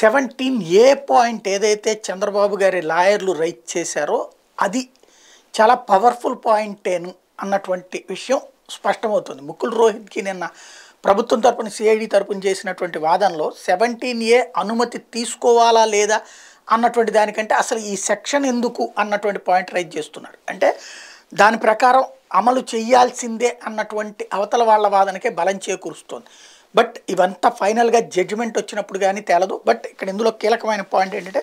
seventeen A point ఏదైతే చంద్రబాబు గారి లాయర్లు రైట్ చేశారో అది చాలా పవర్ఫుల్ పాయింటేను అన్నటువంటి విషయం స్పష్టమవుతుంది ముకుల్ రోహిత్కి నిన్న ప్రభుత్వం తరపున సిఐడి తరపున చేసినటువంటి వాదనలో సెవెంటీన్ ఏ అనుమతి తీసుకోవాలా లేదా అన్నటువంటి దానికంటే అసలు ఈ సెక్షన్ ఎందుకు అన్నటువంటి పాయింట్ రైజ్ చేస్తున్నాడు అంటే దాని ప్రకారం అమలు చేయాల్సిందే అన్నటువంటి అవతల వాళ్ళ వాదనకే బలం చేకూరుస్తోంది బట్ ఇవంతా ఫైనల్గా జడ్జిమెంట్ వచ్చినప్పుడు కానీ తేలదు బట్ ఇక్కడ ఇందులో కీలకమైన పాయింట్ ఏంటంటే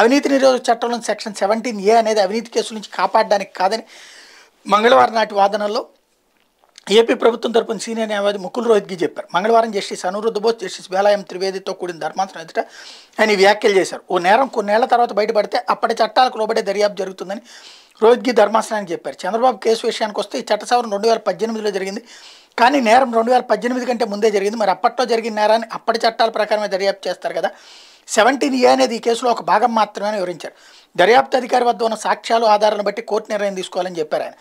అవినీతి నిరోధక చట్టంలోని సెక్షన్ సెవెంటీన్ ఏ అనేది అవినీతి కేసుల నుంచి కాపాడడానికి కాదని మంగళవారం నాటి వాదనలో ఏపీ ప్రభుత్వం తరపున సీనియర్ న్యాయవాది ముకుల్ రోహిత్కి చెప్పారు మంగళవారం జస్టిస్ అనురుద్ధ బోస్ జస్టిస్ వేలాయం త్రివేదితో కూడిన ధర్మాంతరం ఎదుట ఆయన వ్యాఖ్యలు చేశారు ఓ నేరం కొన్నేళ్ల తర్వాత బయటపడితే అప్పటి చట్టాలకు లోబడే దర్యాప్తు జరుగుతుందని రోహిత్గి ధర్మాసనానికి చెప్పారు చంద్రబాబు కేసు విషయానికి వస్తే ఈ చట్ట సవరణ రెండు వేల పద్దెనిమిదిలో జరిగింది కానీ నేరం రెండు వేల పద్దెనిమిది కంటే ముందే జరిగింది మరి అప్పట్లో జరిగిన నేరాన్ని అప్పటి చట్టాల ప్రకారమే దర్యాప్తు చేస్తారు కదా సెవెంటీన్ ఏ అనేది ఈ కేసులో ఒక భాగం మాత్రమే వివరించారు దర్యాప్తు అధికారి వద్ద ఉన్న సాక్ష్యాలు ఆధారాలను బట్టి కోర్టు నిర్ణయం తీసుకోవాలని చెప్పారు ఆయన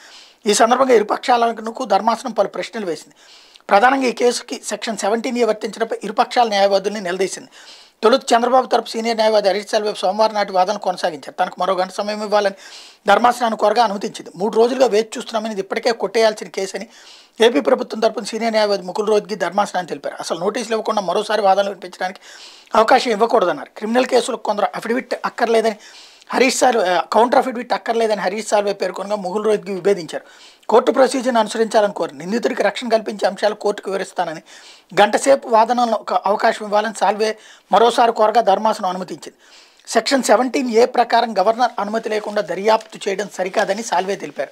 ఈ సందర్భంగా ఇరుపక్షాలకు ధర్మాసనం పలు ప్రశ్నలు వేసింది ప్రధానంగా ఈ కేసుకి సెక్షన్ సెవెంటీన్ ఏ వర్తించడంపై ఇరుపక్షాల న్యాయవాదుల్ని నిలదీసింది తొలుత చంద్రబాబు తరపు సీనియర్ న్యాయవాది హరీష్ సెల్వే సోమవారం నాటి వాదన కొనసాగించారు తనకు మరో గంట సమయం ఇవ్వాలని ధర్మాసనాన్ని కోరగా అనుమతించింది మూడు రోజులుగా వేచి చూస్తున్నామని ఇది ఇప్పటికే కొట్టేయాల్సిన కేసు అని ఏపీ ప్రభుత్వం తరపున సీనియర్ న్యాయవాది ముకుల్ రోజ్కి ధర్మాసనాన్ని తెలిపారు అసలు నోటీసులు ఇవ్వకుండా మరోసారి వాదనలు వినిపించడానికి అవకాశం ఇవ్వకూడదన్నారు క్రిమినల్ కేసులకు కొందరు అఫిడవిట్ అక్కర్లేదని హరీష్ సాల్వ్ కౌంటర్ అఫిడవిట్ అక్కర్లేదని హరీష్ సాల్వే పేర్కొనగా ముగుల్ రోహిత్కి విభేదించారు కోర్టు ప్రొసీజర్ని అనుసరించాలని కోరి నిందితుడికి రక్షణ కల్పించే అంశాలు కోర్టుకు వివరిస్తానని గంటసేపు వాదనలను అవకాశం ఇవ్వాలని సాల్వే మరోసారి కోరగా ధర్మాసనం అనుమతించింది సెక్షన్ సెవెంటీన్ ఏ ప్రకారం గవర్నర్ అనుమతి లేకుండా దర్యాప్తు చేయడం సరికాదని సాల్వే తెలిపారు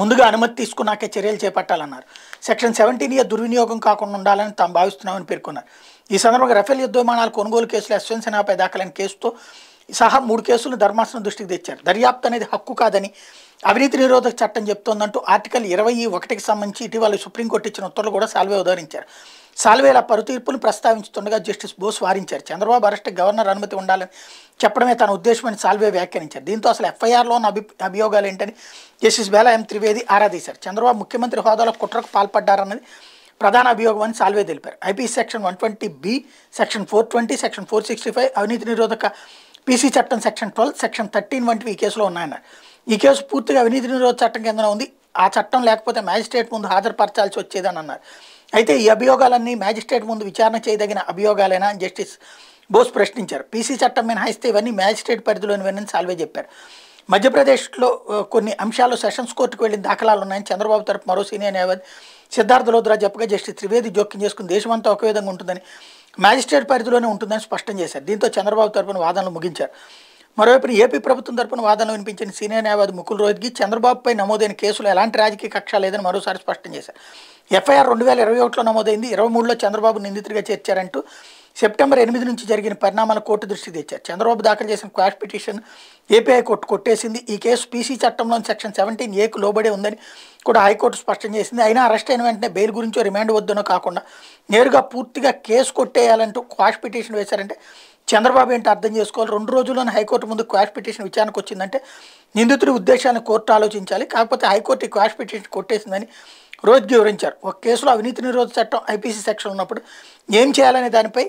ముందుగా అనుమతి తీసుకున్నాకే చర్యలు చేపట్టాలన్నారు సెక్షన్ సెవెంటీన్ ఇయర్ దుర్వినియోగం కాకుండా ఉండాలని తాము భావిస్తున్నామని పేర్కొన్నారు ఈ సందర్భంగా రఫేల్ యుద్ధ విమానాలు కొనుగోలు కేసులో యశ్వంత్ సెనాపై దాఖలైన కేసుతో సహా మూడు కేసులు ధర్మాసనం దృష్టికి తెచ్చారు దర్యాప్తు అనేది హక్కు కాదని అవినీతి నిరోధక చట్టం చెప్తోందంటూ ఆర్టికల్ ఇరవై ఒకటికి సంబంధించి ఇటీవల సుప్రీంకోర్టు ఇచ్చిన ఉత్తర్వులు కూడా సాల్వే ఉదహరించారు సాల్వేల పరుతీర్పును ప్రస్తావించుతుండగా జస్టిస్ బోస్ వారించారు చంద్రబాబు అరెస్ట్ గవర్నర్ అనుమతి ఉండాలని చెప్పడమే తన ఉద్దేశమని సాల్వే వ్యాఖ్యానించారు దీంతో అసలు ఎఫ్ఐఆర్లో ఉన్న అభి అభియోగాలు ఏంటని జస్టిస్ బేలాయం త్రివేది ఆరాధించారు చంద్రబాబు ముఖ్యమంత్రి హోదాలో కుట్రకు పాల్పడ్డారన్నది ప్రధాన అభియోగం అని సాల్వే తెలిపారు IP section one twenty B section four twenty section four sixty five అవినీతి నిరోధక పీసీ చట్టం సెక్షన్ ట్వెల్వ్ సెక్షన్ థర్టీన్ వంటివి ఈ కేసులో ఉన్నాయన్నారు ఈ కేసు పూర్తిగా అవినీతి నిరోధ చట్టం కింద ఉంది ఆ చట్టం లేకపోతే మ్యాజిస్ట్రేట్ ముందు హాజరుపరచాల్సి వచ్చేదని అన్నారు అయితే ఈ అభియోగాలన్నీ మ్యాజిస్ట్రేట్ ముందు విచారణ చేయదగిన అభియోగాలేనా అని జస్టిస్ బోస్ ప్రశ్నించారు పీసీ చట్టం మినహాయిస్తే ఇవన్నీ మ్యాజిస్ట్రేట్ పరిధిలోనివన్నీ సాల్వే చెప్పారు మధ్యప్రదేశ్లో కొన్ని అంశాలు సెషన్స్ కోర్టుకు వెళ్ళిన దాఖలాలు ఉన్నాయని చంద్రబాబు తరపు మరో సీనియర్ న్యాయవాది సిద్ధార్థ లోద్రా చెప్పగా జస్టిస్ త్రివేది జోక్యం చేసుకుని దేశమంతా ఒకే విధంగా ఉంటుందని మ్యాజిస్ట్రేట్ పరిధిలోనే ఉంటుందని స్పష్టం చేశారు దీంతో చంద్రబాబు తరపున వాదనలు ముగించారు మరోవైపు ఏపీ ప్రభుత్వం తరపున వాదనలు వినిపించిన సీనియర్ న్యాయవాది ముకుల్ రోహిత్కి చంద్రబాబుపై నమోదైన కేసులో ఎలాంటి రాజకీయ కక్ష లేదని మరోసారి స్పష్టం చేశారు ఎఫ్ఐఆర్ రెండు వేల ఇరవై ఒకటిలో నమోదైంది ఇరవై మూడులో చంద్రబాబు నిందితుడిగా చేర్చారంటూ సెప్టెంబర్ ఎనిమిది నుంచి జరిగిన పరిణామాల కోర్టు దృష్టికి తెచ్చారు చంద్రబాబు దాఖలు చేసిన క్వాష్ పిటిషన్ ఏపీఐ కోర్టు కొట్టేసింది ఈ కేసు పీసీ చట్టంలోని సెక్షన్ సెవెంటీన్ ఏకు లోబడే ఉందని కూడా హైకోర్టు స్పష్టం చేసింది అయినా అరెస్ట్ అయిన వెంటనే బెయిల్ గురించి రిమాండ్ వద్దనో కాకుండా నేరుగా పూర్తిగా కేసు కొట్టేయాలంటూ క్వాష్ పిటిషన్ వేశారంటే చంద్రబాబు ఏంటి అర్థం చేసుకోవాలి రెండు రోజుల్లోనే హైకోర్టు ముందు క్వాష్ పిటిషన్ విచారణకు వచ్చిందంటే నిందితుడి ఉద్దేశాన్ని కోర్టు ఆలోచించాలి కాకపోతే హైకోర్టు ఈ క్వాష్ పిటిషన్ కొట్టేసిందని రోజు వివరించారు ఒక కేసులో అవినీతి నిరోధ చట్టం ఐపీసీ సెక్షన్ ఉన్నప్పుడు ఏం చేయాలనే దానిపై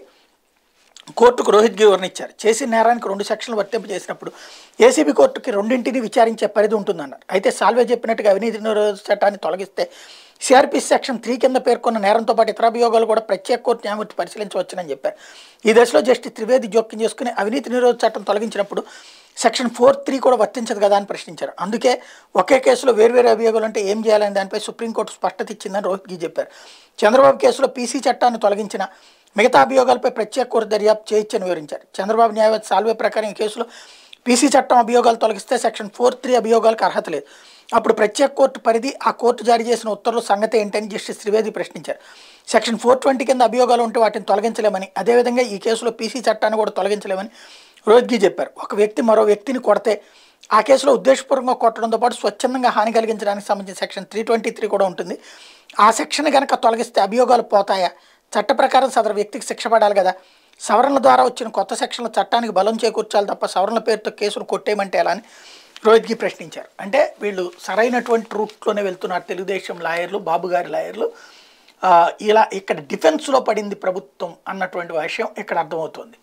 కోర్టుకు రోహిత్కి వివరణించారు చేసిన నేరానికి రెండు సెక్షన్లు వర్తింపజేసినప్పుడు ఏసీబీ కోర్టుకి రెండింటిని విచారించే పరిధి ఉంటుందన్నారు అయితే సాల్వే చెప్పినట్టుగా అవినీతి నిరోధ చట్టాన్ని తొలగిస్తే సిఆర్పి సెక్షన్ త్రీ కింద పేర్కొన్న నేరంతో పాటు ఇతర అభియోగాలు కూడా ప్రత్యేక కోర్టు న్యాయమూర్తి పరిశీలించవచ్చని చెప్పారు ఈ దశలో జస్టిస్ త్రివేది జోక్యం చేసుకుని అవినీతి నిరోధ చట్టం తొలగించినప్పుడు సెక్షన్ ఫోర్ త్రీ కూడా వర్తించదు కదా అని ప్రశ్నించారు అందుకే ఒకే కేసులో వేర్వేరు అభియోగాలు అంటే ఏం చేయాలని దానిపై సుప్రీంకోర్టు స్పష్టత ఇచ్చిందని గీ చెప్పారు చంద్రబాబు కేసులో పీసీ చట్టాన్ని తొలగించిన మిగతా అభియోగాలపై ప్రత్యేక కోర్టు దర్యాప్తు చేయొచ్చని వివరించారు చంద్రబాబు న్యాయవాది సాల్వే ప్రకారం ఈ కేసులో పీసీ చట్టం అభియోగాలు తొలగిస్తే సెక్షన్ ఫోర్ త్రీ అభియోగాలకు అర్హత లేదు అప్పుడు ప్రత్యేక కోర్టు పరిధి ఆ కోర్టు జారీ చేసిన ఉత్తర్వుల సంగతి ఏంటని జస్టిస్ త్రివేది ప్రశ్నించారు సెక్షన్ ఫోర్ ట్వంటీ కింద అభియోగాలు ఉంటే వాటిని తొలగించలేమని అదేవిధంగా ఈ కేసులో పీసీ చట్టాన్ని కూడా తొలగించలేమని రోహిత్ చెప్పారు ఒక వ్యక్తి మరో వ్యక్తిని కొడితే ఆ కేసులో ఉద్దేశపూర్వకంగా కొట్టడంతో పాటు స్వచ్ఛందంగా హాని కలిగించడానికి సంబంధించిన సెక్షన్ త్రీ ట్వంటీ త్రీ కూడా ఉంటుంది ఆ సెక్షన్ కనుక తొలగిస్తే అభియోగాలు పోతాయా చట్ట ప్రకారం సదరు వ్యక్తికి శిక్ష పడాలి కదా సవరణల ద్వారా వచ్చిన కొత్త సెక్షన్లు చట్టానికి బలం చేకూర్చాలి తప్ప సవరణల పేరుతో కేసును కొట్టేయమంటే ఎలా అని రోహిత్కి ప్రశ్నించారు అంటే వీళ్ళు సరైనటువంటి రూట్లోనే వెళ్తున్నారు తెలుగుదేశం లాయర్లు బాబుగారి లాయర్లు ఇలా ఇక్కడ డిఫెన్స్లో పడింది ప్రభుత్వం అన్నటువంటి విషయం ఇక్కడ అర్థమవుతుంది